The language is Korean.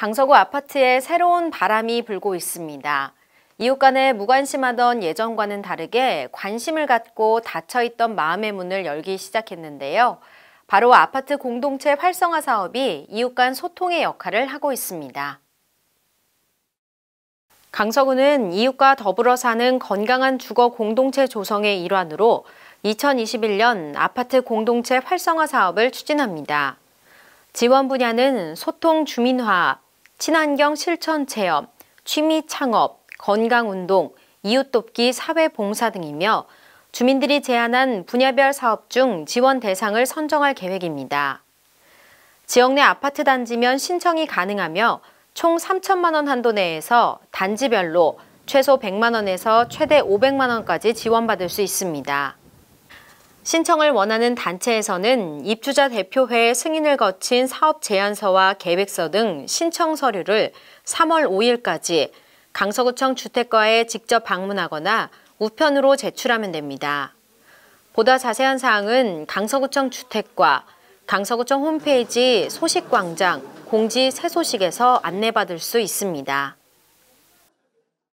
강서구 아파트에 새로운 바람이 불고 있습니다. 이웃 간에 무관심하던 예전과는 다르게 관심을 갖고 닫혀있던 마음의 문을 열기 시작했는데요. 바로 아파트 공동체 활성화 사업이 이웃 간 소통의 역할을 하고 있습니다. 강서구는 이웃과 더불어 사는 건강한 주거 공동체 조성의 일환으로 2021년 아파트 공동체 활성화 사업을 추진합니다. 지원 분야는 소통 주민화, 친환경 실천 체험, 취미 창업, 건강운동, 이웃돕기 사회봉사 등이며 주민들이 제안한 분야별 사업 중 지원 대상을 선정할 계획입니다. 지역 내 아파트 단지면 신청이 가능하며 총 3천만 원 한도 내에서 단지별로 최소 100만 원에서 최대 500만 원까지 지원받을 수 있습니다. 신청을 원하는 단체에서는 입주자 대표회 의 승인을 거친 사업 제안서와 계획서 등 신청 서류를 3월 5일까지 강서구청 주택과에 직접 방문하거나 우편으로 제출하면 됩니다. 보다 자세한 사항은 강서구청 주택과 강서구청 홈페이지 소식광장 공지 새 소식에서 안내받을 수 있습니다.